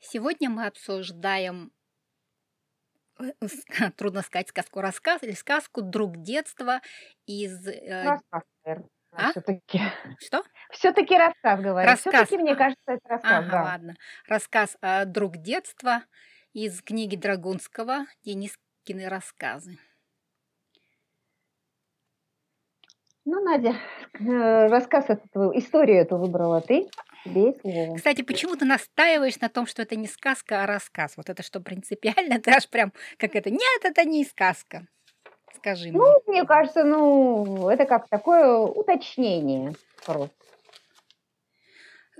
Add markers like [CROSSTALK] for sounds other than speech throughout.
Сегодня мы обсуждаем э, э, [LAUGHS] трудно сказать сказку рассказ или сказку друг детства из э, рассказ, наверное, а? все-таки что все-таки рассказ говорю рассказ все-таки, мне кажется это рассказ ага, да. ладно рассказ друг детства из книги Драгунского Денискины рассказы ну Надя рассказ этот историю эту выбрала ты кстати, почему ты настаиваешь на том, что это не сказка, а рассказ? Вот это что, принципиально? [LAUGHS] Ты аж прям как это, нет, это не сказка. Скажи ну, мне. Ну, мне кажется, ну, это как такое уточнение просто.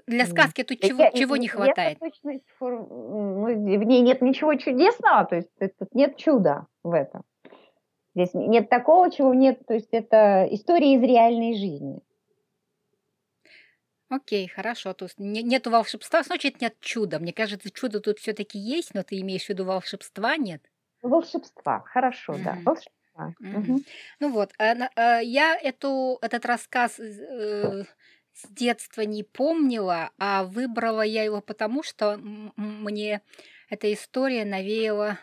Для сказки тут чего, я, чего не хватает? Точность, ну, в ней нет ничего чудесного, то есть тут нет чуда в этом. Здесь нет такого, чего нет, то есть это история из реальной жизни. Окей, хорошо. То есть не, нету волшебства, значит, нет чуда. Мне кажется, чудо тут все-таки есть, но ты имеешь в виду волшебства нет? Волшебства, хорошо, mm-hmm. да. Волшебства. Mm-hmm. Mm-hmm. Ну вот, а а я эту, этот рассказ э, с детства не помнила, а выбрала я его потому, что мне эта история навеяла,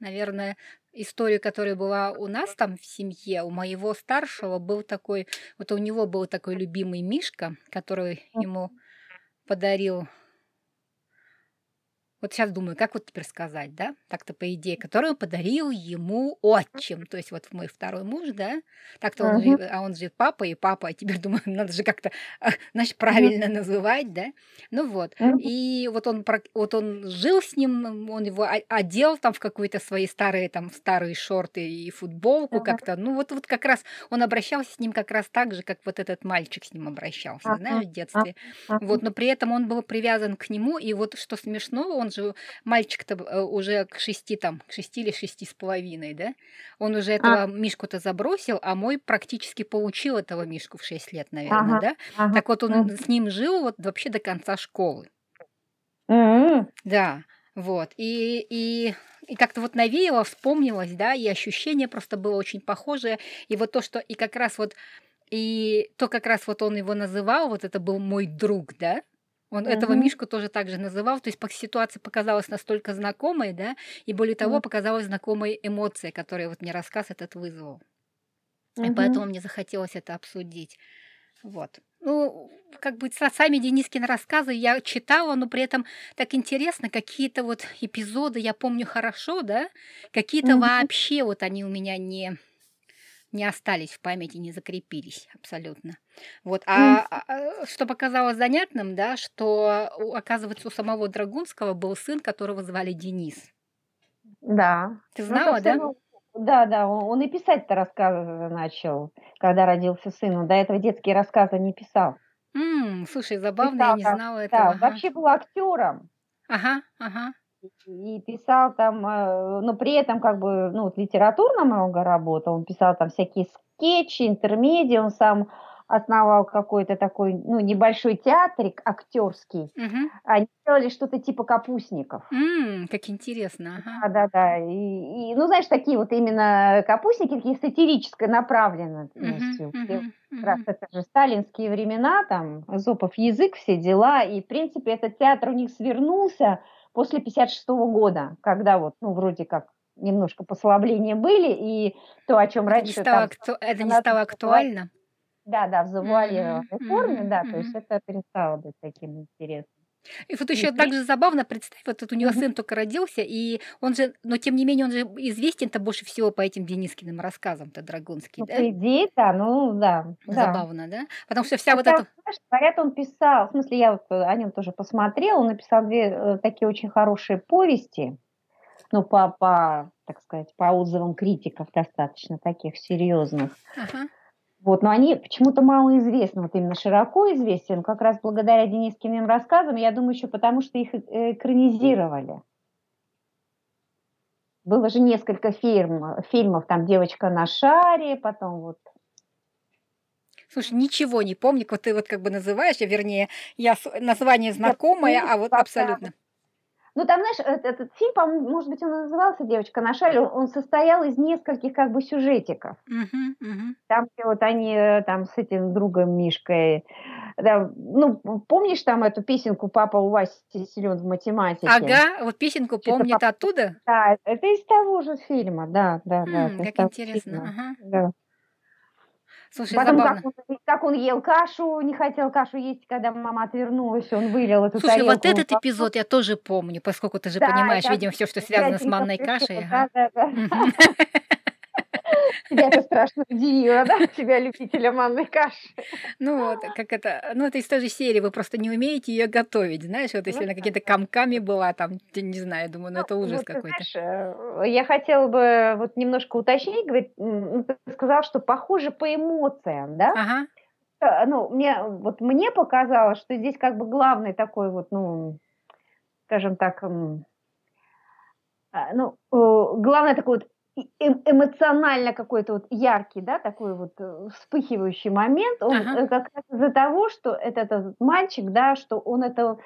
наверное, историю, которая была у нас там в семье, у моего старшего был такой, вот у него был такой любимый Мишка, который ему подарил вот сейчас думаю, как вот теперь сказать, да, так-то по идее, которую подарил ему отчим, то есть вот мой второй муж, да, так-то uh-huh. а он же папа, и папа, а теперь [LAUGHS] думаю, надо же как-то, знаешь, правильно uh-huh. называть, да, ну вот, uh-huh. и вот он, вот он жил с ним, он его одел там в какую-то свои старые, там, старые шорты и футболку uh-huh. как-то, ну вот, вот как раз он обращался с ним как раз так же, как вот этот мальчик с ним обращался, uh-huh. знаешь, в детстве, uh-huh. вот, но при этом он был привязан к нему, и вот что смешного, он же, мальчик-то э, уже к шести там, к шести или шести с половиной, да? Он уже а. этого а. Мишку-то забросил, а мой практически получил этого Мишку в шесть лет, наверное, ага, да? Ага. Так вот он ага. с ним жил вот вообще до конца школы. mm Да, вот. И, и и как-то вот навеяло, вспомнилось, да, и ощущение просто было очень похожее. И вот то, что и как раз вот, и то как раз вот он его называл, вот это был мой друг, да, он mm этого Мишку тоже так же называл. То есть ситуация показалась настолько знакомой, да, и более того, mm показалась знакомой эмоция, которая вот мне рассказ этот вызвал. mm И поэтому мне захотелось это обсудить. Вот. Ну, как бы сами Денискины рассказы я читала, но при этом так интересно, какие-то вот эпизоды я помню хорошо, да, какие-то mm вообще вот они у меня не не остались в памяти, не закрепились абсолютно. Вот. А, а, а что показалось занятным, да, что, оказывается, у самого Драгунского был сын, которого звали Денис. Да. Ты ну, знала, ну, да? Да, да, он, он и писать-то рассказы начал, когда родился сын. Он до этого детские рассказы не писал. М -м, слушай, забавно, писал, я не знала да, этого. Да, ага. вообще был актером. Ага, ага и писал там, э, но при этом как бы, ну, литературно много работал, он писал там всякие скетчи, интермедии, он сам основал какой-то такой, ну, небольшой театрик актерский. Угу. Они делали что-то типа капустников. М-м, как интересно. Ага. Да, да, да. И, и, ну, знаешь, такие вот именно капустники, такие сатирической направленностью. Угу, угу, как раз это же сталинские времена, там, Зопов язык, все дела. И, в принципе, этот театр у них свернулся после 56 года, когда вот, ну, вроде как немножко послабления были, и то, о чем раньше... не стало, там, акту... это не стало актуально? Да, да, в завуалированной mm-hmm. форме, да, mm-hmm. то есть это перестало быть таким интересным. И вот еще также забавно представь, вот тут у него сын только родился, и он же, но тем не менее, он же известен-то больше всего по этим Денискиным рассказам-то Драгунским. Ну, да? ну да. Забавно, да? да? Потому что вся Хотя, вот эта... Знаешь, говорят, он писал, в смысле, я вот э, о нем тоже посмотрела, он написал две э, такие очень хорошие повести, ну, по, по так сказать, по отзывам критиков достаточно таких серьезных. Ага. Вот, но они почему-то мало известны, вот именно широко известен, как раз благодаря Денискиным рассказам, я думаю, еще потому, что их э, экранизировали. Было же несколько фильм, фильмов, там «Девочка на шаре», потом вот Слушай, ничего не помню, вот ты вот как бы называешь, я, вернее, я название знакомое, а вот абсолютно. Ну, там, знаешь, этот, этот фильм, по-моему, может быть, он назывался «Девочка на шале», он, состоял из нескольких как бы сюжетиков. Uh-huh, uh-huh. Там, где вот они э, там с этим другом Мишкой... Да, ну, помнишь там эту песенку «Папа у вас силен в математике»? Ага, вот песенку помнит папа... оттуда? Да, это из того же фильма, да, да, mm, да. Как интересно, фильма. ага. Да. Слушай, Потом Как он, как он ел кашу, не хотел кашу есть, когда мама отвернулась, он вылил эту Слушай, тарелку. вот этот эпизод я тоже помню, поскольку ты же да, понимаешь, видимо, все, что связано с манной кашей. Да, да, да. [LAUGHS] Тебя это страшно удивило, да? Тебя любителя манной каши. Ну вот, как это, ну это из той же серии, вы просто не умеете ее готовить, знаешь, вот если ну она какие-то комками была, там, не знаю, думаю, ну, ну, это ужас какой-то. Э, я хотела бы вот немножко уточнить, говорит, ты сказал, что похоже по эмоциям, да? Ага э, ну, мне, вот мне показалось, что здесь как бы главный такой вот, ну, скажем так, э, ну, главное такое вот эмоционально какой-то вот яркий, да, такой вот э, вспыхивающий момент, он ага. Э, как раз из-за того, что этот, этот мальчик, да, что он это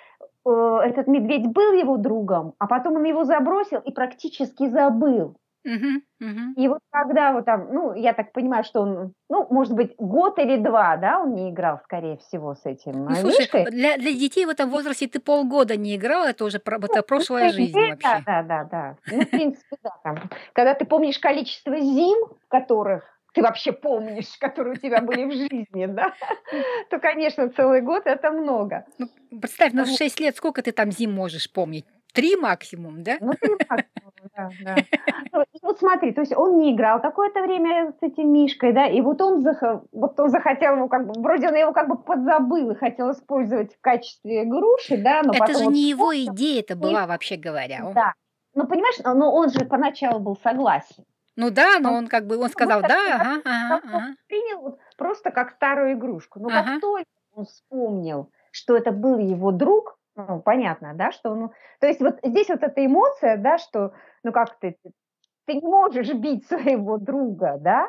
э, этот медведь был его другом, а потом он его забросил и практически забыл. И вот когда вот там, ну, я так понимаю, что он, ну, может быть, год или два, да, он не играл, скорее всего, с этим ну, слушай, для, для детей в этом возрасте ты полгода не играл, это уже про, это ну, прошлая жизнь да, вообще. Да, да, да, да. Ну, в принципе, да. Там, когда ты помнишь количество зим, которых ты вообще помнишь, которые у тебя были в жизни, да, [LAUGHS] то, конечно, целый год это много. Ну, представь, ну, в 6 лет сколько ты там зим можешь помнить? Три максимум, да? Ну, три максимум. [LAUGHS] Ну, вот смотри, то есть он не играл какое-то время с этим Мишкой, да, и вот он, зах... вот он захотел его ну, как бы, вроде он его как бы подзабыл и хотел использовать в качестве груши, да, но Это же вот... не его идея это была, и... вообще говоря. Он... Да, ну понимаешь, но он же поначалу был согласен. Ну да, но он как бы, он сказал, да, ага, ага, ага. Принял просто как старую игрушку. Но ну, ага. как только он вспомнил, что это был его друг, ну, понятно, да, что, ну, то есть вот здесь вот эта эмоция, да, что, ну, как ты, ты не можешь бить своего друга, да,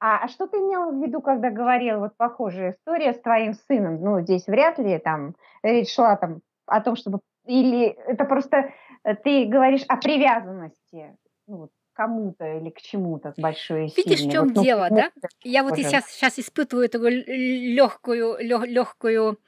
а, а что ты имел в виду, когда говорил вот похожая история с твоим сыном? Ну, здесь вряд ли там речь шла там о том, чтобы... Или это просто э, ты говоришь о привязанности ну, кому-то или к чему-то большой и Видишь, в чем вот, ну, дело, ну, да? Я вот и сейчас, сейчас испытываю такую легкую, легкую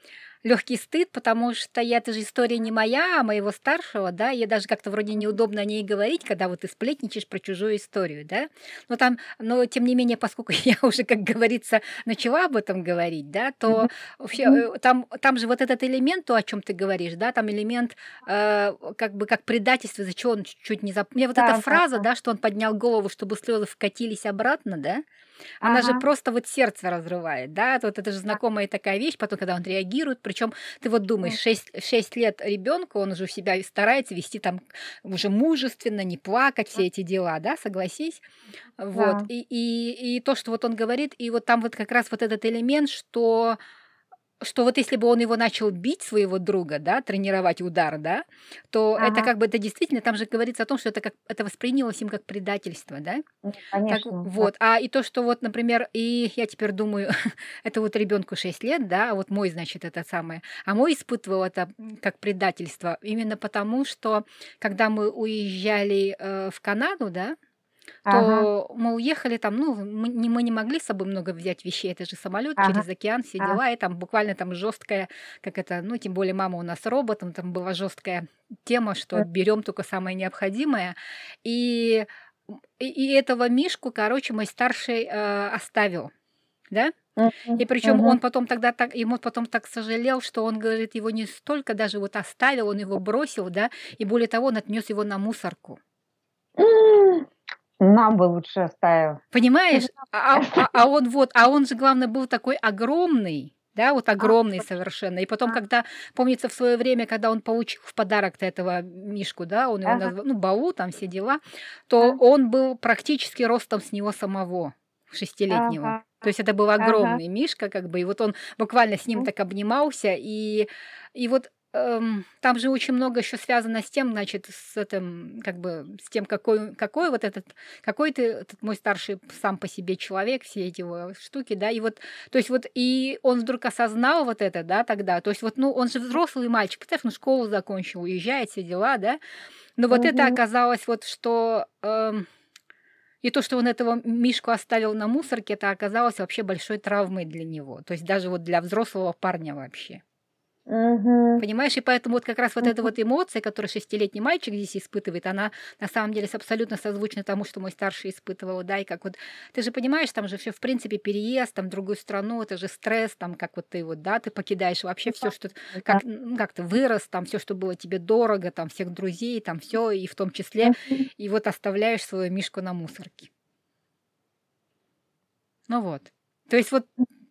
легкий стыд, потому что я, это же история не моя, а моего старшего, да, Я даже как-то вроде неудобно о ней говорить, когда вот ты сплетничаешь про чужую историю, да. Но там, но тем не менее, поскольку [LAUGHS] я уже, как говорится, начала об этом говорить, да, то вообще э, там, там же вот этот элемент, то, о чем ты говоришь, да, там элемент э, как бы как предательство, за чего он чуть-чуть не зап... Мне вот да, эта фраза, да, да, что он поднял голову, чтобы слезы вкатились обратно, да, она ага. же просто вот сердце разрывает, да, вот это же знакомая такая вещь, потом, когда он реагирует, причем ты вот думаешь, 6, 6 лет ребенку, он уже себя старается вести там уже мужественно, не плакать, все эти дела, да, согласись. Вот, да. и, и, и то, что вот он говорит, и вот там вот как раз вот этот элемент, что что вот если бы он его начал бить, своего друга, да, тренировать удар, да, то ага. это как бы это действительно, там же говорится о том, что это как это воспринялось им как предательство, да? Конечно. Так, вот. А и то, что вот, например, и я теперь думаю, [LAUGHS] это вот ребенку 6 лет, да, а вот мой, значит, это самое. А мой испытывал это как предательство именно потому, что когда мы уезжали э, в Канаду, да, то ага. мы уехали там, ну, мы не, мы не могли с собой много взять вещей, это же самолет ага. через океан, все ага. и там буквально там жесткая, как это, ну, тем более мама у нас роботом, там была жесткая тема, что э. берем только самое необходимое. И, и, и этого Мишку, короче, мой старший э, оставил, да? И причем угу. он потом тогда так, ему потом так сожалел, что он, говорит, его не столько даже вот оставил, он его бросил, да, и более того, он отнес его на мусорку нам бы лучше оставил. Понимаешь? А, а, а, а он вот, а он же, главное, был такой огромный. Да, вот а, огромный а, совершенно. И потом, а. когда, помнится, в свое время, когда он получил в подарок-то этого Мишку, да, он его ага. назвал, ну, Бау, там все дела, то ага. он был практически ростом с него самого, шестилетнего. Ага. То есть это был огромный ага. Мишка, как бы, и вот он буквально с ним ага. так обнимался, и, и вот эм, там же очень много еще связано с тем, значит, с этим, как бы, с тем, какой, какой вот этот, какой ты, этот мой старший сам по себе человек, все эти его штуки, да, и вот, то есть вот, и он вдруг осознал вот это, да, тогда, то есть вот, ну, он же взрослый мальчик, представь, ну, школу закончил, уезжает, все дела, да, но вот угу. это оказалось вот, что... Эм, и то, что он этого Мишку оставил на мусорке, это оказалось вообще большой травмой для него. То есть даже вот для взрослого парня вообще. Угу. Понимаешь, и поэтому вот как раз вот угу. эта вот эмоция, которую шестилетний мальчик здесь испытывает, она на самом деле абсолютно созвучна тому, что мой старший испытывал, да, и как вот, ты же понимаешь, там же все в принципе переезд, там, в другую страну, это же стресс, там, как вот ты вот, да, ты покидаешь вообще ну все, что, как, ну, как то вырос, там, все, что было тебе дорого, там, всех друзей, там, все, и в том числе, угу. и вот оставляешь свою мишку на мусорке. Ну вот. То есть вот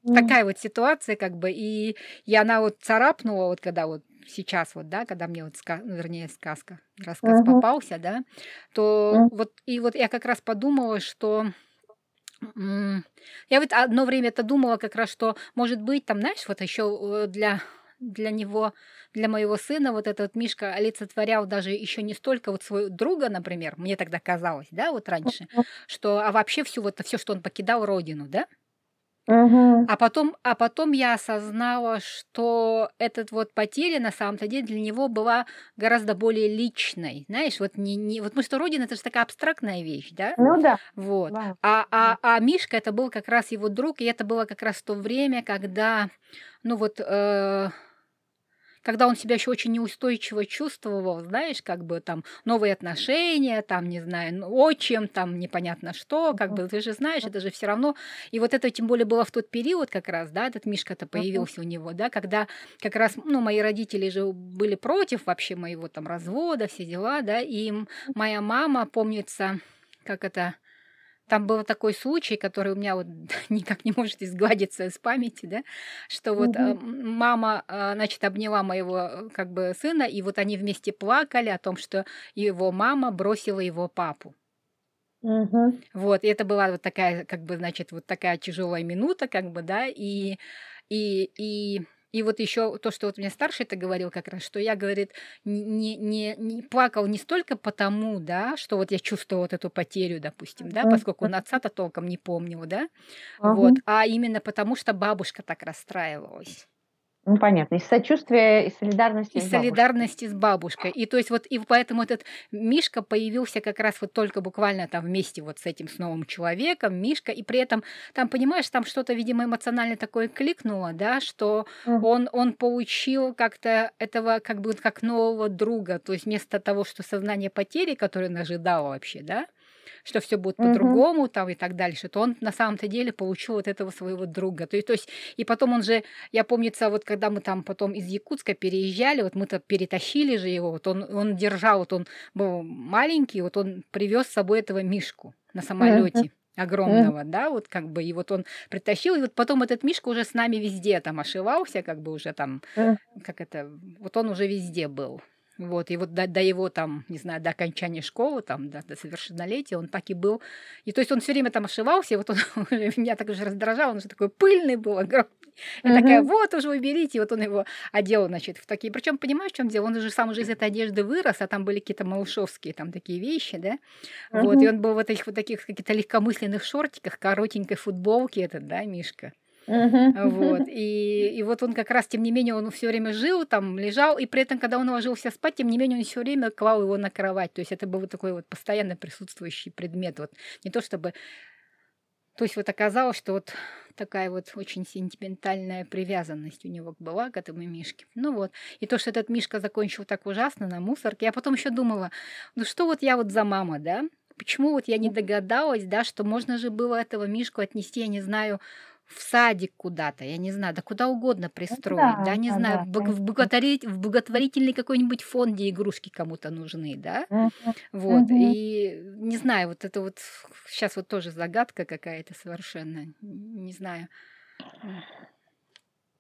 Такая вот ситуация, как бы, и, и она вот царапнула, вот когда вот сейчас вот, да, когда мне вот, ска... Ну, вернее, сказка, рассказ uh-huh. попался, да, то uh-huh. вот, и вот я как раз подумала, что я вот одно время это думала как раз, что, может быть, там, знаешь, вот еще э, для для него, для моего сына вот этот Мишка олицетворял даже еще не столько вот своего друга, например, мне тогда казалось, да, вот раньше, что, а вообще все вот все, что он покидал родину, да, а, потом, а потом я осознала, что этот вот потеря на самом-то деле для него была гораздо более личной. Знаешь, вот не, не вот потому что Родина это же такая абстрактная вещь, да? Ну да. Вот. Да. А, а, а Мишка это был как раз его друг, и это было как раз то время, когда, ну вот. Э, когда он себя еще очень неустойчиво чувствовал, знаешь, как бы там новые отношения, там, не знаю, отчим, там непонятно что, как бы ты же знаешь, это же все равно. И вот это тем более было в тот период как раз, да, этот Мишка-то появился у него, да, когда как раз, ну, мои родители же были против вообще моего там развода, все дела, да, и моя мама, помнится, как это там был такой случай, который у меня вот [LAUGHS] никак не может изгладиться из памяти, да, что вот угу. мама, а, значит, обняла моего э, как бы сына, и вот они вместе плакали о том, что его мама бросила его папу. Угу. Вот, и это была вот такая, как бы, значит, вот такая тяжелая минута, как бы, да, и, и, и и вот еще то, что вот мне старший это говорил как раз, что я, говорит, не, не, не плакал не столько потому, да, что вот я чувствовал вот эту потерю, допустим, да, поскольку он отца-то толком не помнил, да, ага. вот, а именно потому, что бабушка так расстраивалась. Ну, понятно. Из сочувствия и солидарности. Из солидарности с бабушкой. И то есть вот и поэтому этот Мишка появился как раз вот только буквально там вместе вот с этим с новым человеком, Мишка, и при этом там, понимаешь, там что-то, видимо, эмоционально такое кликнуло, да, что mm он, он получил как-то этого как бы как нового друга, то есть вместо того, что сознание потери, которое он ожидал вообще, да, что все будет по-другому, там и так дальше, то он на самом-то деле получил вот этого своего друга. То есть, то есть, и потом он же, я помнится, вот когда мы там потом из Якутска переезжали, вот мы-то перетащили же его, вот он, он держал, вот он был маленький, вот он привез с собой этого Мишку на самолете. огромного, да, вот как бы, и вот он притащил, и вот потом этот Мишка уже с нами везде там ошивался, как бы уже там, как это, вот он уже везде был. Вот, и вот до, до его там, не знаю, до окончания школы, там, до, до совершеннолетия он так и был. И то есть он все время там ошивался, и вот он [LAUGHS] меня так уже раздражал, он уже такой пыльный был, огромный. Я угу. такая, вот уже уберите, и вот он его одел, значит, в такие. Причем понимаешь, в чем дело? Он уже сам уже из этой одежды вырос, а там были какие-то малышовские там такие вещи, да? Угу. Вот, и он был в этих вот таких каких-то легкомысленных шортиках, коротенькой футболке этот, да, Мишка. Вот. [LAUGHS] И, и вот он как раз, тем не менее, он все время жил, там лежал, и при этом, когда он ложился спать, тем не менее, он все время клал его на кровать. То есть это был такой вот постоянно присутствующий предмет. Вот не то чтобы то есть вот оказалось, что вот такая вот очень сентиментальная привязанность у него была к этому мишке. Ну вот. И то, что этот мишка закончил так ужасно на мусорке, я потом еще думала, ну что вот я вот за мама, да? Почему вот я не догадалась, да, что можно же было этого мишку отнести, я не знаю, в садик куда-то, я не знаю, да куда угодно пристроить, да, да не да, знаю, да, в, благотворитель, в благотворительный какой-нибудь фонд, где игрушки кому-то нужны, да, вот, угу. и не знаю, вот это вот сейчас вот тоже загадка какая-то совершенно, не знаю.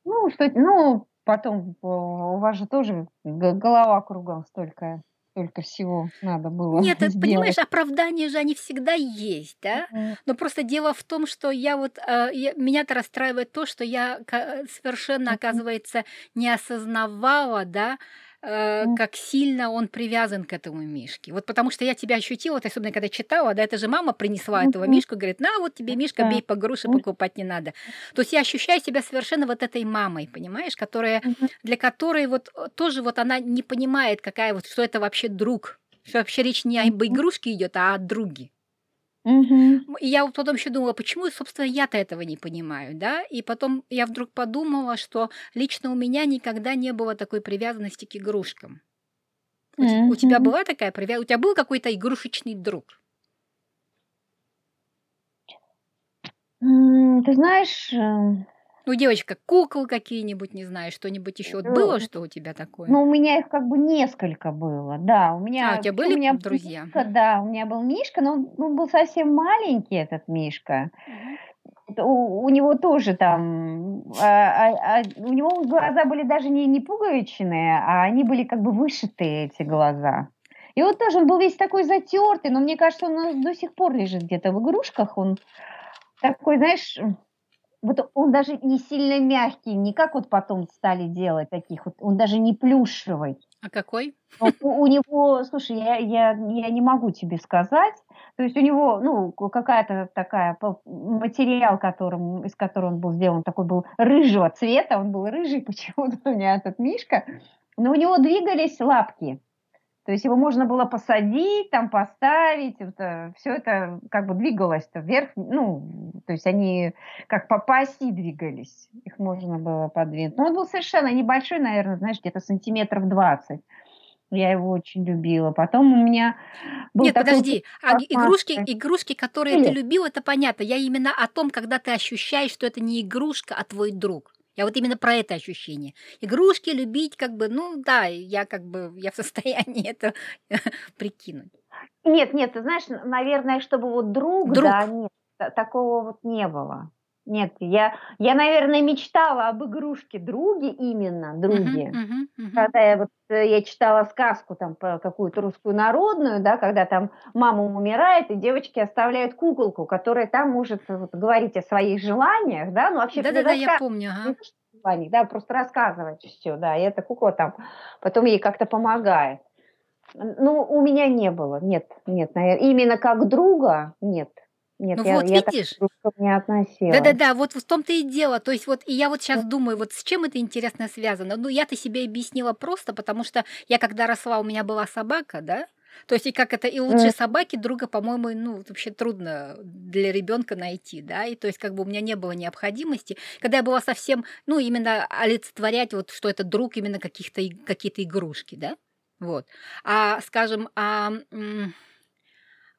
Ну, что, ну, потом э, у вас же тоже голова кругом столько столько всего надо было. Нет, сделать. понимаешь, оправдания же они всегда есть, да? Mm. Но просто дело в том, что я вот а, я, меня-то расстраивает то, что я совершенно, mm-hmm. оказывается, не осознавала, да, Э, как сильно он привязан к этому мишке. Вот потому что я тебя ощутила, вот особенно когда читала, да, это же мама принесла этого мишку, говорит, на, вот тебе мишка, бей по груши, покупать не надо. То есть я ощущаю себя совершенно вот этой мамой, понимаешь, которая, для которой вот э, тоже вот она не понимает, какая вот, что это вообще друг, что вообще речь не об игрушке идет, а о друге. Угу. И я потом еще думала, почему, собственно, я-то этого не понимаю, да? И потом я вдруг подумала, что лично у меня никогда не было такой привязанности к игрушкам. У, у тебя была такая привязанность? У тебя был какой-то игрушечный друг? Ты знаешь, эм, ну, девочка, куклы какие-нибудь, не знаю, что-нибудь еще. Вот было, что у тебя такое? Ну, у меня их как бы несколько было, да. У меня, а, у тебя были у меня друзья? Мишка, да, у меня был Мишка, но он, он ну, был совсем маленький, этот Мишка. У, у него тоже там, а, а, а, у него глаза были даже не, не пуговичные, а они были как бы вышитые, эти глаза. И вот тоже он был весь такой затертый, но мне кажется, он до сих пор лежит где-то в игрушках. Он такой, знаешь, вот он даже не сильно мягкий, не как вот потом стали делать таких, вот, он даже не плюшевый. А какой? У, у него, слушай, я, я, я не могу тебе сказать. То есть у него, ну, какая-то такая материал, которым, из которого он был сделан, такой был рыжего цвета, он был рыжий [LAUGHS] почему-то у меня этот мишка, но у него двигались лапки. То есть его можно было посадить, там поставить, вот, все это как бы двигалось -то вверх, ну, то есть они как по, по оси двигались, их можно было подвинуть. Но он был совершенно небольшой, наверное, знаешь, где-то сантиметров 20. Я его очень любила. Потом у меня был Нет, такой подожди, [LAUGHS] а игрушки, игрушки, которые Нет. ты любил, это понятно. Я именно о том, когда ты ощущаешь, что это не игрушка, а твой друг. Я вот именно про это ощущение. Игрушки любить, как бы, ну да, я как бы, я в состоянии это [LAUGHS] прикинуть. Нет, нет, ты знаешь, наверное, чтобы вот друг, друг. да, нет, такого вот не было. Нет, я, я, наверное, мечтала об игрушке друге именно, друге. Uh-huh, uh-huh, uh-huh. Когда я вот э, я читала сказку там какую-то русскую народную, да, когда там мама умирает и девочки оставляют куколку, которая там может э, вот, говорить о своих желаниях, да, ну вообще. Да-да-да, я помню. Ага. Желаний, да, просто рассказывать все, да, и эта кукла там потом ей как-то помогает. Ну, у меня не было, нет, нет, наверное, именно как друга нет, нет, ну я, вот я видишь. Да-да-да, вот в том-то и дело. То есть вот и я вот сейчас думаю, вот с чем это интересно связано. Ну я-то себе объяснила просто, потому что я когда росла, у меня была собака, да. То есть и как это и лучше mm. собаки друга, по-моему, ну вообще трудно для ребенка найти, да. И то есть как бы у меня не было необходимости, когда я была совсем, ну именно олицетворять вот что это друг именно каких-то какие-то игрушки, да. Вот. А скажем, а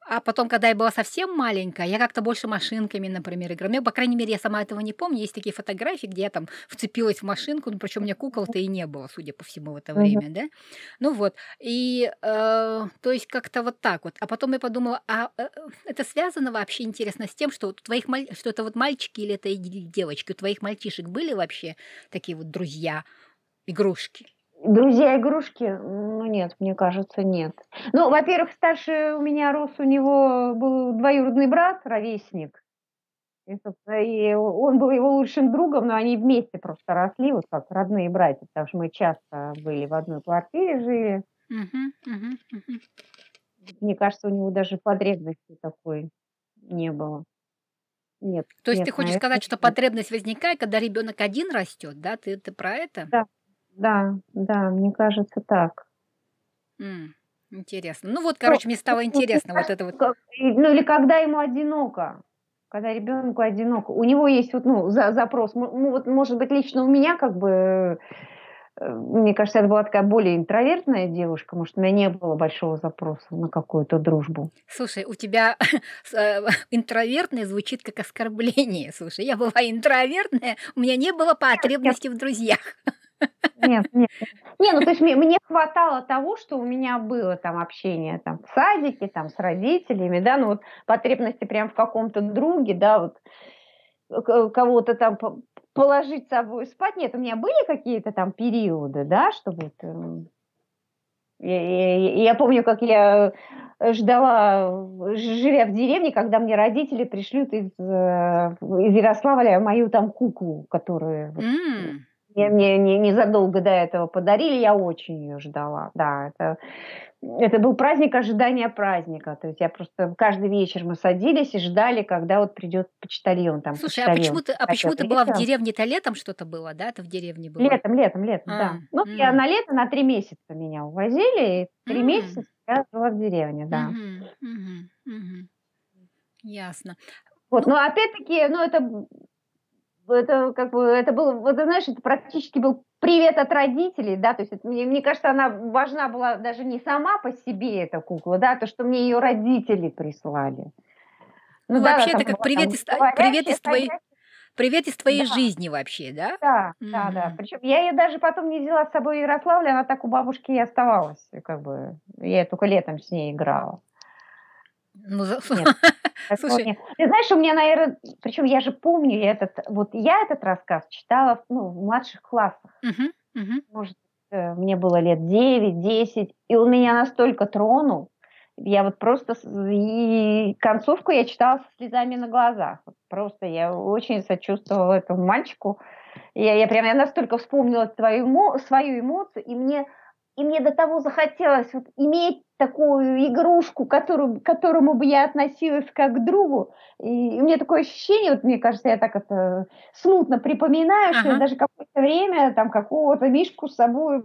а потом, когда я была совсем маленькая, я как-то больше машинками, например, играла. Ну, по крайней мере, я сама этого не помню. Есть такие фотографии, где я там вцепилась в машинку, ну, причем у меня кукол-то и не было, судя по всему, в это время, да? Ну вот. И, э, то есть, как-то вот так вот. А потом я подумала, а э, это связано вообще, интересно, с тем, что у твоих маль... что это вот мальчики или это девочки? У твоих мальчишек были вообще такие вот друзья, игрушки? Друзья игрушки? Ну нет, мне кажется, нет. Ну, во-первых, старше у меня рос, у него был двоюродный брат, ровесник. И, и он был его лучшим другом, но они вместе просто росли, вот как родные братья, потому что мы часто были в одной квартире жили. Мне кажется, у него даже потребности такой не было. Нет. То есть нет, ты хочешь сказать, что потребность возникает, когда ребенок один растет, да? Ты, ты про это? Да, да, да, мне кажется так. М, Интересно. Ну вот, ну, короче, мне стало ну, интересно вот это вот. Ну или когда ему одиноко, когда ребенку одиноко, у него есть вот ну за- запрос, ну вот может быть лично у меня как бы э, э, мне кажется, это была такая более интровертная девушка, может, у меня не было большого запроса на какую-то дружбу. Слушай, у тебя [LAUGHS] э, интровертное звучит как оскорбление. Слушай, я была интровертная, у меня не было потребности в друзьях. Нет, нет. Не, ну то есть мне, мне хватало того, что у меня было там общение там в садике, там с родителями, да, ну вот потребности прям в каком-то друге, да, вот кого-то там положить с собой спать. Нет, у меня были какие-то там периоды, да, чтобы вот... Эм, я, я, я помню, как я ждала, живя в деревне, когда мне родители пришлют из, э, из Ярославля мою там куклу, которую... Mm мне, мне не, незадолго до этого подарили, я очень ее ждала. Да, это, это был праздник ожидания праздника. То есть я просто каждый вечер мы садились и ждали, когда вот придет почтальон там. Слушай, а почтальон. а почему ты, а почему ты была в деревне-то летом что-то было, да? Ты в деревне была? Летом, летом, летом, а, да. Ну, м-м. я на лето на три месяца меня увозили, и три м-м. месяца я жила в деревне, да. М-м, м-м, м-м. Ясно. Вот, ну, но опять-таки, ну, это это как бы, это был, вот знаешь, это практически был привет от родителей, да, то есть это, мне, мне кажется, она важна была даже не сама по себе эта кукла, да, а то, что мне ее родители прислали. Ну, ну да, вообще это как была, привет, там, из, говоря, а, привет из твоей... Привет из твоей да. жизни вообще, да? Да, mm да, да. Причем я ее даже потом не взяла с собой в Ярославль, она так у бабушки и оставалась, как бы. Я только летом с ней играла. Ну, за... Нет. [LAUGHS] Слушай. Ты знаешь, у меня, наверное, причем я же помню этот, вот я этот рассказ читала ну, в младших классах. Угу, угу. Может, э, мне было лет 9-10, и он меня настолько тронул, я вот просто и концовку я читала со слезами на глазах. Просто я очень сочувствовала этому мальчику. Я, я прям я настолько вспомнила твою, свою эмоцию, и мне и мне до того захотелось вот иметь такую игрушку, которую, к которому бы я относилась как к другу. И, и у меня такое ощущение, вот мне кажется, я так это э, смутно припоминаю, ага. что я даже какое-то время там какого-то мишку с собой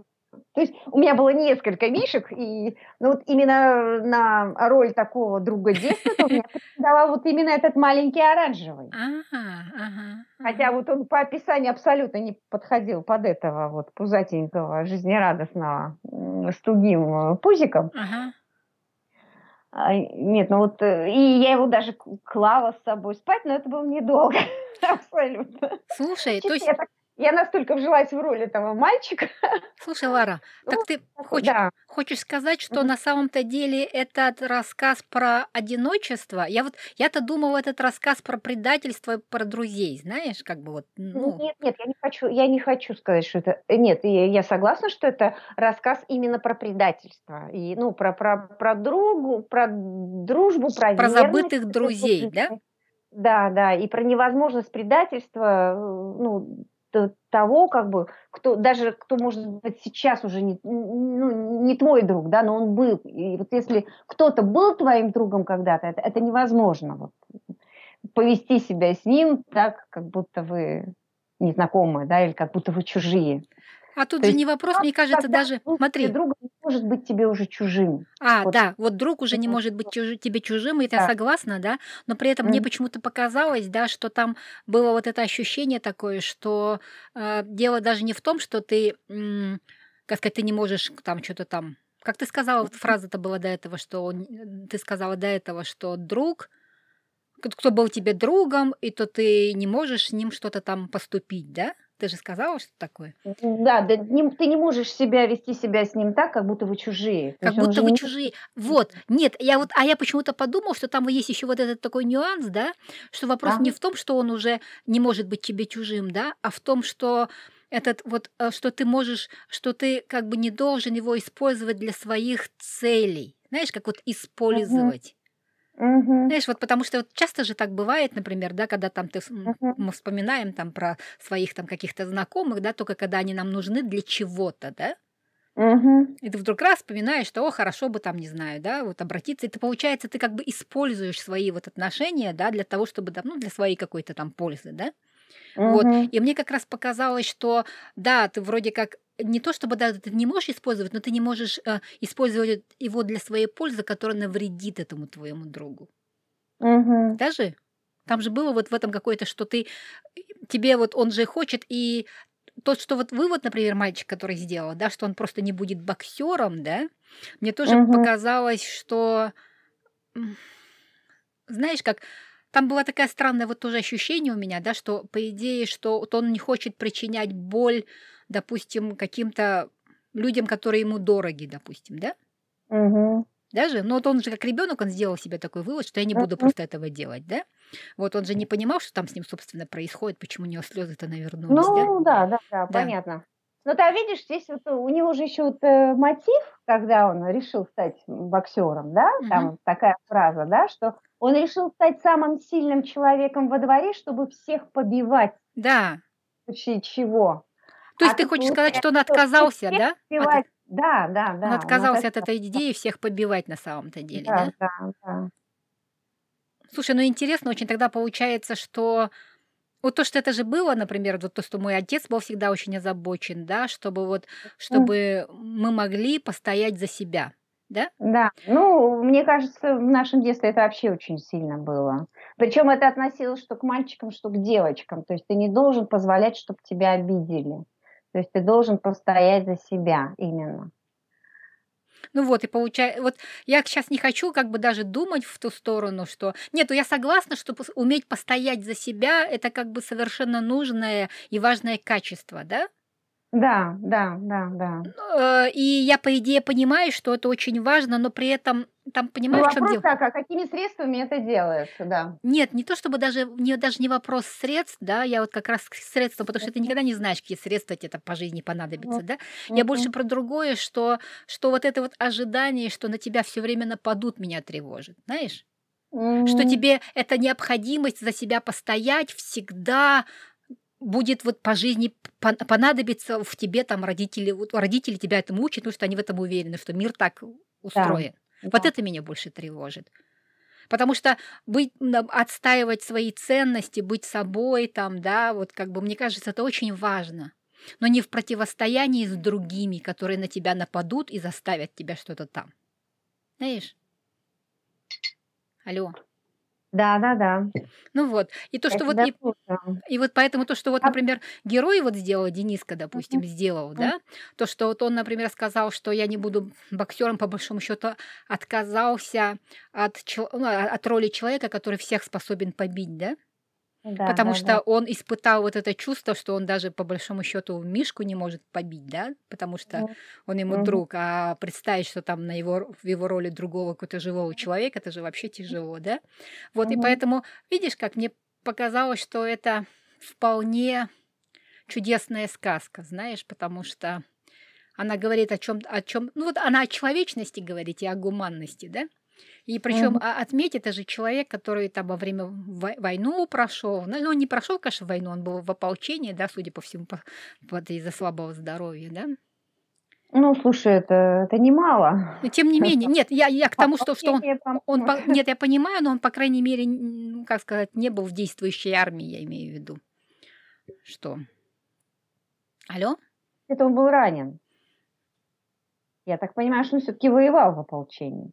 то есть у меня было несколько мишек, и ну, вот именно на роль такого друга детства меня [LAUGHS] давал вот именно этот маленький оранжевый. Ага, ага. Хотя вот он по описанию абсолютно не подходил под этого вот пузатенького, жизнерадостного, с тугим э, пузиком. Ага. А, нет, ну вот, э, и я его даже клала с собой спать, но ну, это было недолго. [LAUGHS] Абсолютно. Слушай, то есть я настолько вжилась в роль этого мальчика. Слушай, Лара, ну, так ты хочешь, да. хочешь сказать, что mm-hmm. на самом-то деле этот рассказ про одиночество? Я вот я-то думала этот рассказ про предательство про друзей, знаешь, как бы вот. Ну... Нет, нет, я не хочу, я не хочу сказать, что это. Э, нет, я, я согласна, что это рассказ именно про предательство и ну про про про другу, про дружбу, про про забытых друзей, да? Да, да, и про невозможность предательства, э, ну, того, как бы, кто, даже кто, может быть, сейчас уже не, ну, не твой друг, да, но он был. И вот если кто-то был твоим другом когда-то, это, это невозможно. Вот, повести себя с ним так, как будто вы незнакомые, да, или как будто вы чужие. А тут То же есть, не вопрос, мне кажется, даже, смотри, друга может быть тебе уже чужим. А, вот. да, вот друг уже не может быть чуж... тебе чужим, и да. согласна, да, но при этом mm. мне почему-то показалось, да, что там было вот это ощущение такое, что э, дело даже не в том, что ты, м, как сказать, ты не можешь там что-то там... Как ты сказала, вот фраза-то была до этого, что он, ты сказала до этого, что друг, кто был тебе другом, и то ты не можешь с ним что-то там поступить, да? Ты же сказала, что такое? Да, да не, ты не можешь себя вести себя с ним так, как будто вы чужие. Как будто вы не... чужие. Вот, нет, я вот, а я почему-то подумал, что там есть еще вот этот такой нюанс, да, что вопрос а? не в том, что он уже не может быть тебе чужим, да, а в том, что этот вот, э, что ты можешь, что ты как бы не должен его использовать для своих целей. Знаешь, как вот использовать. Угу. Знаешь, вот потому что вот часто же так бывает, например, да, когда там ты, угу. мы вспоминаем там про своих там каких-то знакомых, да, только когда они нам нужны для чего-то, да? Угу. И ты вдруг раз вспоминаешь, что, о, хорошо бы там, не знаю, да, вот обратиться. И ты, получается, ты как бы используешь свои вот отношения, да, для того, чтобы, ну, для своей какой-то там пользы, да? Угу. Вот. И мне как раз показалось, что, да, ты вроде как не то чтобы даже ты не можешь использовать, но ты не можешь э, использовать его для своей пользы, которая навредит этому твоему другу. Угу. Даже там же было вот в этом какое-то, что ты тебе вот он же хочет и тот, что вот вывод, например, мальчик, который сделал, да, что он просто не будет боксером, да, мне тоже угу. показалось, что знаешь, как там было такое странное вот тоже ощущение у меня, да, что по идее, что вот он не хочет причинять боль, допустим, каким-то людям, которые ему дороги, допустим, да? Угу. Даже, но ну, вот он же как ребенок, он сделал себе такой вывод, что я не буду просто этого делать, да? Вот он же не понимал, что там с ним, собственно, происходит, почему у него слезы-то навернулись, ну, да? да, да, да, ну, да. понятно. Но там, видишь, здесь вот у него же еще вот э, мотив, когда он решил стать боксером, да, угу. там такая фраза, да, что он решил стать самым сильным человеком во дворе, чтобы всех побивать. Да. В случае чего. То есть а ты хочешь сказать, что он отказался, да? От... Да, да, да. Он отказался он от этой идеи всех побивать на самом-то деле, да? Да, да, да. Слушай, ну интересно очень тогда получается, что вот то, что это же было, например, вот то, что мой отец был всегда очень озабочен, да, чтобы вот, чтобы мы могли постоять за себя, да? Да. Ну, мне кажется, в нашем детстве это вообще очень сильно было. Причем это относилось что к мальчикам, что к девочкам. То есть ты не должен позволять, чтобы тебя обидели. То есть ты должен постоять за себя именно. Ну вот, и получается, вот я сейчас не хочу как бы даже думать в ту сторону, что... Нет, ну я согласна, что уметь постоять за себя, это как бы совершенно нужное и важное качество, да? Да, да, да, да. Э, и я, по идее, понимаю, что это очень важно, но при этом там ну, понимаешь, ну, в чем дело. Так, а какими средствами это делается, да? Нет, не то чтобы даже не, даже не вопрос средств, да, я вот как раз средства, потому что ты никогда не знаешь, какие средства тебе там по жизни понадобятся, да. Я больше про другое, что, что вот это вот ожидание, что на тебя все время нападут, меня тревожит, знаешь? Mm-hmm. Что тебе эта необходимость за себя постоять всегда будет вот по жизни понадобиться в тебе там родители, вот родители тебя этому учат, потому что они в этом уверены, что мир так устроен. Да, вот да. это меня больше тревожит. Потому что быть, отстаивать свои ценности, быть собой, там, да, вот как бы, мне кажется, это очень важно. Но не в противостоянии с другими, которые на тебя нападут и заставят тебя что-то там. Знаешь? Алло. Да, да, да. Ну вот. И то, что это вот... Допустим. И, вот поэтому то, что вот, например, герой вот сделал, Дениска, допустим, mm-hmm. сделал, да, то, что вот он, например, сказал, что я не буду боксером, по большому счету, отказался от, чел ну, от роли человека, который всех способен побить, да? Да, потому да, что да. он испытал вот это чувство, что он даже по большому счету Мишку не может побить, да, потому что mm он ему mm друг, а представить, что там на его, в его роли другого какого-то живого человека, это же вообще тяжело, да. Вот, mm и поэтому, видишь, как мне показалось, что это вполне чудесная сказка, знаешь, потому что она говорит о чем, о чем, ну вот она о человечности говорит и о гуманности, да, и причем mm-hmm. А, отметь, это же человек, который там во время войну прошел. Ну, ну, он не прошел, конечно, войну, он был в ополчении, да, судя по всему, вот из-за слабого здоровья, да. Ну, слушай, это, это немало. Но ну, тем не менее, нет, я, я к тому, что, что он, он, нет, я понимаю, но он, по крайней мере, как сказать, не был в действующей армии, я имею в виду. Что? Алло? Это он был ранен. Я так понимаю, что он все-таки воевал в ополчении.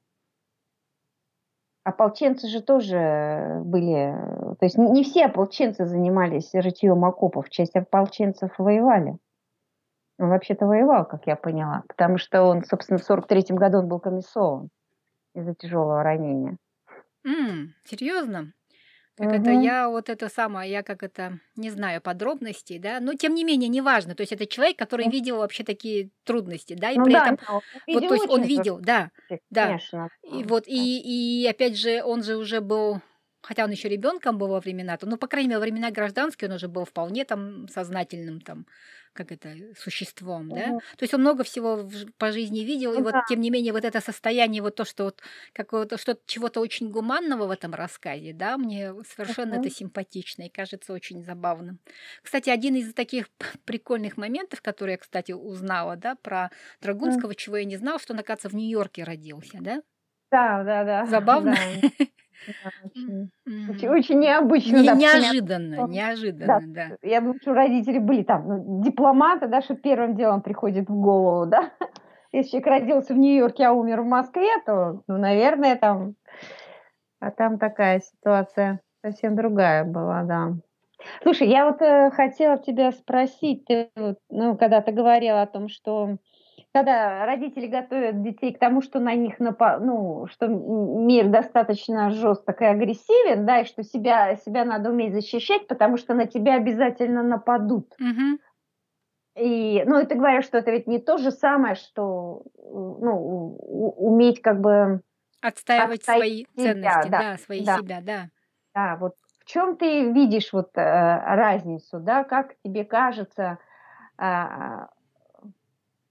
Ополченцы же тоже э, были, э, то есть не все ополченцы занимались рытьем окопов, часть ополченцев воевали. Он вообще-то воевал, как я поняла, потому что он, собственно, в 43 году он был комиссован из-за тяжелого ранения. Mm, серьезно? Как угу. это я вот это самое, я как это не знаю подробностей, да, но тем не менее неважно, то есть это человек, который видел вообще такие трудности, да, и ну, при да, этом да, вот то есть он видел, да, да, и вот и и опять же он же уже был хотя он еще ребенком был во времена, то, ну, по крайней мере, во времена гражданские он уже был вполне там сознательным там как это, э, существом, да? Угу. То есть он много всего в, по жизни видел, ну, и вот тем не менее вот это состояние, вот то, что вот какого-то, что чего-то очень гуманного в этом рассказе, да, мне совершенно угу. это симпатично и кажется очень забавным. Кстати, один из таких [LAUGHS] прикольных моментов, который я, кстати, узнала, да, про Драгунского, угу. чего я не знала, что он, оказывается, в Нью-Йорке родился, да? Да, да, да. [LAUGHS] Забавно. Да. Очень, очень необычно. Не, да, неожиданно, меня... неожиданно, да, да. Я думаю, что родители были там ну, дипломаты, да, что первым делом приходит в голову, да. Если человек родился в Нью-Йорке, а умер в Москве, то, ну, наверное, там... А там такая ситуация совсем другая была, да. Слушай, я вот э, хотела тебя спросить, ты ну, когда ты говорила о том, что когда родители готовят детей к тому, что на них напа ну, что мир достаточно жесток и агрессивен, да, и что себя, себя надо уметь защищать, потому что на тебя обязательно нападут. И, ну, и ты говоришь, что это ведь не то же самое, что ну, уметь как бы отстаивать, отстаивать свои ценности, да, да свои да. себя, да. Да, вот в чем ты видишь вот э, разницу, да, как тебе кажется, а,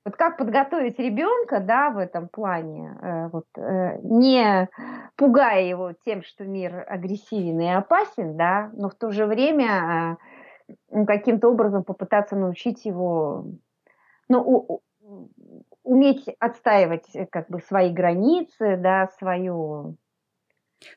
вот как подготовить ребенка, да, в этом плане, э, вот, э, не пугая его тем, что мир агрессивен и опасен, да, но в то же время э, каким-то образом попытаться научить его, ну, у, у, уметь отстаивать э, как бы свои границы, да, свою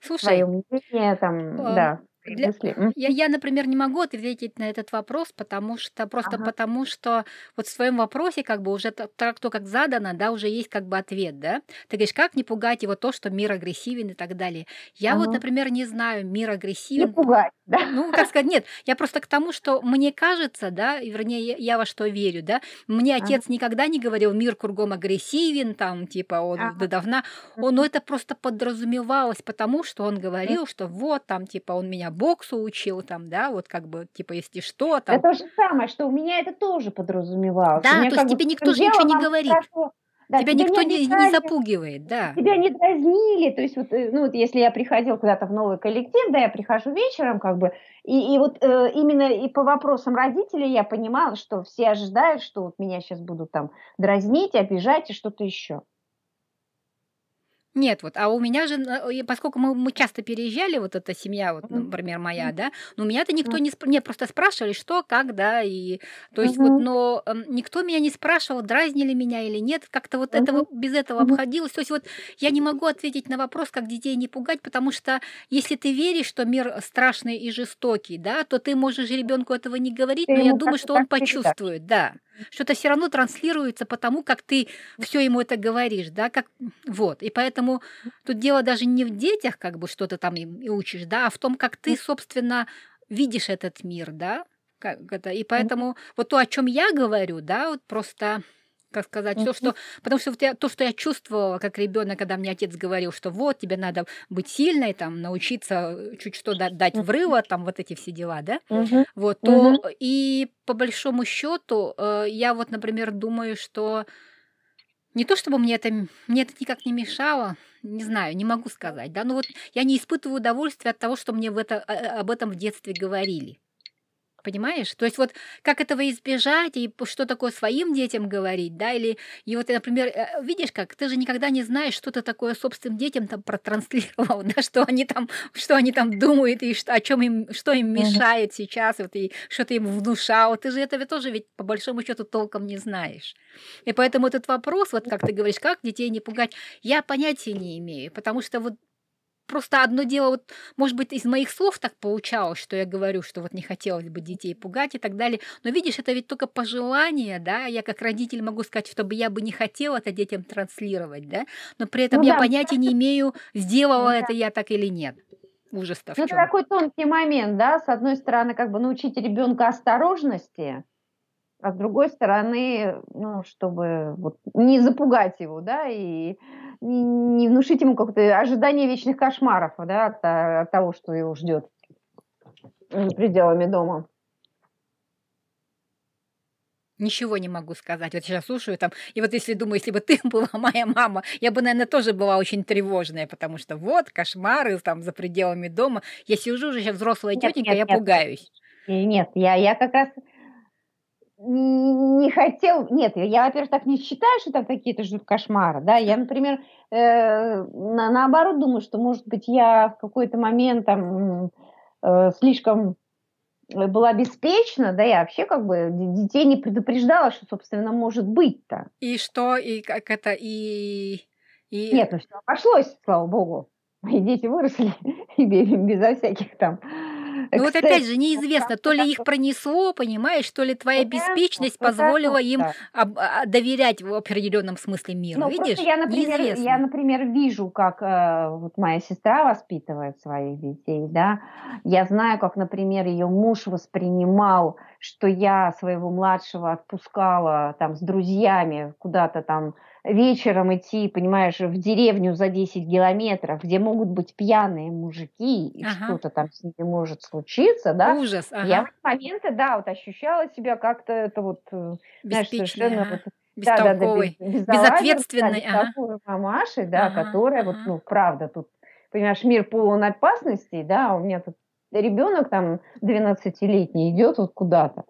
Слушай, свое мнение, там, э, да для... мысли. Я, я, например, не могу ответить на этот вопрос, потому что просто ага. потому что вот в своем вопросе как бы уже так, то, как задано, да, уже есть как бы ответ, да. Ты говоришь, как не пугать его то, что мир агрессивен и так далее. Я ага. вот, например, не знаю, мир агрессивен. Не пугать, [LAUGHS] да? Ну, как сказать, нет, я просто к тому, что мне кажется, да, вернее, я во что верю, да, мне отец ага. никогда не говорил, мир кругом агрессивен, там, типа, он ага. до давна, он, но это просто подразумевалось, потому что он говорил, что вот, там, типа, он меня боксу учил, там, да, вот как бы, типа, если что, там. Это то же самое, что у меня это тоже подразумевалось. Да, то есть тебе никто же ничего не говорит. да, тебя, тебя никто не, не, не запугивает, да. Тебя не дразнили, то есть вот, э, ну, вот если я приходил куда-то в новый коллектив, да, я прихожу вечером, как бы, и, и вот э, именно и по вопросам родителей я понимала, что все ожидают, что вот меня сейчас будут там дразнить, обижать и что-то еще. Нет, вот, а у меня же, э, э, поскольку мы, мы часто переезжали, вот эта семья, вот, например, моя, да, но меня-то никто не, мне просто спрашивали, что, как, да, и, то есть вот, но эм, никто меня не спрашивал, дразнили меня или нет, как-то вот этого, без этого обходилось, то есть вот я не могу ответить на вопрос, как детей не пугать, потому что если ты веришь, что мир страшный и жестокий, да, то ты можешь ребенку этого не говорить, но я думаю, что он почувствует, да что-то все равно транслируется потому, как ты все ему это говоришь, да, как вот. И поэтому тут дело даже не в детях, как бы что-то там им и учишь, да, а в том, как ты, собственно, видишь этот мир, да. Как это, и поэтому вот то, о чем я говорю, да, вот просто как сказать, все, что... Потому что вот я, то, что я чувствовала как ребенок, когда мне отец говорил, что вот, тебе надо быть сильной, там, научиться э, чуть что дать врыва, там, вот эти все дела, да? Вот, то... И по большому счету э, я вот, например, думаю, что не то чтобы мне это, мне это никак не мешало, не знаю, не могу сказать, да, но вот я не испытываю удовольствия от того, что мне в это, э, об этом в детстве говорили. Понимаешь? То есть вот как этого избежать и что такое своим детям говорить, да, или и вот, например, э, видишь как, ты же никогда не знаешь, что ты такое собственным детям там протранслировал, [LAUGHS] да, что они там, что они там думают и что, о чем им, что им мешает сейчас, вот, и что ты им внушал, ты же этого тоже ведь по большому счету толком не знаешь. И поэтому этот вопрос, вот как ты говоришь, как детей не пугать, я понятия не имею, потому что вот просто одно дело, вот, может быть, из моих слов так получалось, что я говорю, что вот не хотелось бы детей пугать и так далее. Но видишь, это ведь только пожелание, да. Я как родитель могу сказать, чтобы я бы не хотела это детям транслировать, да. Но при этом ну, я да. понятия не имею, сделала ну, это да. я так или нет. Ужас-то в ну, Это такой тонкий момент, да. С одной стороны, как бы научить ребенка осторожности, а с другой стороны, ну, чтобы вот не запугать его, да, и не внушить ему как-то ожидание вечных кошмаров да, от, э, от того, что его ждет за пределами дома. Ничего не могу сказать. Вот сейчас слушаю там, и вот если думаю, если бы ты [LAUGHS] была моя мама, я бы, наверное, тоже была очень тревожная, потому что вот кошмары там за пределами дома. Я сижу уже сейчас взрослая тетенька, я нет. пугаюсь. Нет, я, я как раз не хотел, нет, я, во-первых, так не считаю, что там какие-то жут кошмары, да, я, например, э, на, наоборот думаю, что, может быть, я в какой-то момент там э, слишком была беспечна, да, я вообще как бы детей не предупреждала, что, собственно, может быть-то. И что, и как это, и... и... Нет, ну все обошлось, слава богу. [LAUGHS] Мои дети выросли, [LAUGHS] и безо всяких там ну вот опять же, неизвестно, то ли их пронесло, понимаешь, то ли твоя ну беспечность позволила им а, а, доверять в определенном смысле миру. Ну, Видишь, я, например, Я, например, вижу, как э, вот моя сестра воспитывает своих детей, да. Я знаю, как, например, ее муж воспринимал, что я своего младшего отпускала там с друзьями куда-то там вечером идти, понимаешь, в деревню за 10 километров, где могут быть пьяные мужики, и ага. что-то там с ними может случиться, да? Ужас, ага. Я в моменты, да, вот ощущала себя как-то это вот, э, знаешь, совершенно ага. вот да, да, да, без, безответственной да, ага. мамашей, да, ага, которая ага. вот, ну, правда, тут, понимаешь, мир полон опасностей, да, а у меня тут ребенок там 12-летний идет вот куда-то.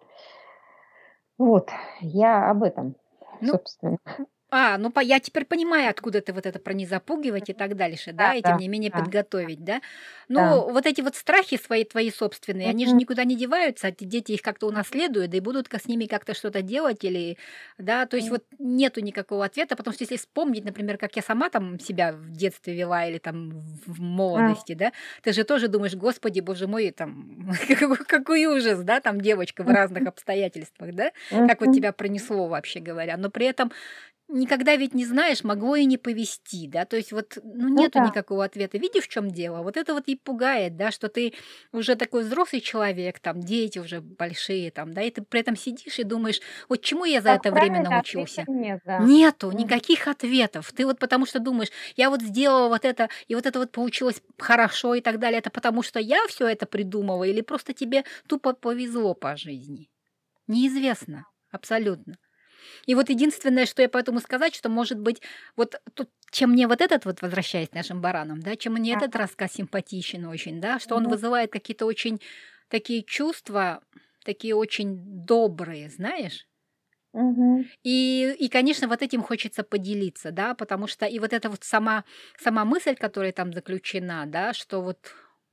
Вот, я об этом, ну, собственно. А, ну по, я теперь понимаю, откуда ты вот это про не запугивать и так дальше, да, да и тем да, не менее да. подготовить, да. Ну, да. вот эти вот страхи свои, твои собственные, они же никуда не деваются, эти а дети их как-то унаследуют, да и будут с ними как-то что-то делать или, да, то есть вот нету никакого ответа, потому что если вспомнить, например, как я сама там себя в детстве вела или там в молодости, mm да, ты же тоже думаешь, господи, боже мой, там, [LAUGHS] какой ужас, да, там девочка в разных обстоятельствах, да, как вот тебя пронесло, вообще говоря, но при этом Никогда ведь не знаешь, могло и не повести, да, то есть вот ну, ну нету да. никакого ответа. Видишь, в чем дело? Вот это вот и пугает, да, что ты уже такой взрослый человек, там дети уже большие, там, да, и ты при этом сидишь и думаешь, вот чему я за так это время научился? Нет, да. Нету никаких ответов. Ты вот потому что думаешь, я вот сделала вот это, и вот это вот получилось хорошо и так далее, это потому что я все это придумала или просто тебе тупо повезло по жизни? Неизвестно, абсолютно. И вот единственное, что я поэтому сказать, что, может быть, вот тут, чем мне вот этот, вот возвращаясь нашим баранам, да, чем мне а этот рассказ симпатичен очень, да, что он ну. вызывает какие-то очень такие чувства, такие очень добрые, знаешь? Угу. И, и, конечно, вот этим хочется поделиться, да, потому что и вот эта вот сама, сама мысль, которая там заключена, да, что вот,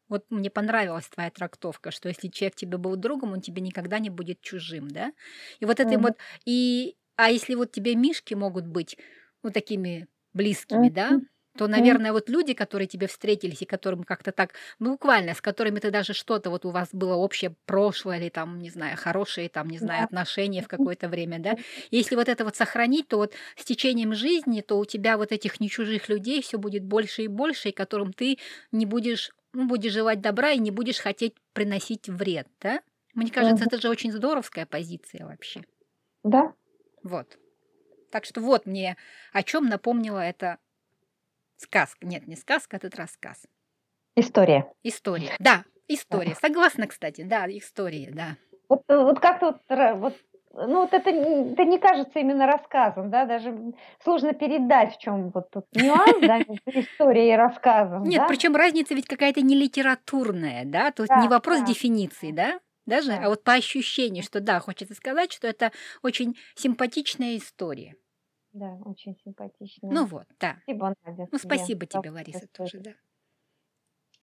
вот мне понравилась твоя трактовка, что если человек тебе был другом, он тебе никогда не будет чужим, да, и вот это вот, и, а если вот тебе мишки могут быть, вот такими близкими, да, то, наверное, вот люди, которые тебе встретились и которым как-то так, ну, буквально, с которыми ты даже что-то, вот у вас было общее прошлое или там, не знаю, хорошие там, не знаю, отношения в какое-то время, да, если вот это вот сохранить, то вот с течением жизни, то у тебя вот этих нечужих людей все будет больше и больше, и которым ты не будешь, ну, будешь желать добра и не будешь хотеть приносить вред, да? Мне кажется, это же очень здоровская позиция вообще. Да, вот. Так что вот мне о чем напомнила эта сказка. Нет, не сказка, этот а рассказ. История. История. Да, история. Согласна, кстати, да, история, да. Вот, э, вот как-то вот, ну вот это, это не кажется именно рассказом, да, даже сложно передать, в чем вот тут нюанс, да, [LAUGHS] история и рассказом. Нет, причем разница ведь какая-то не литературная, да, тут да, не вопрос да. дефиниции, да? даже, да. а вот по ощущению, что да, хочется сказать, что это очень симпатичная история. Да, очень симпатичная. Ну вот, да. Спасибо, Надя. Ну, спасибо тебе, Лариса, тоже, да.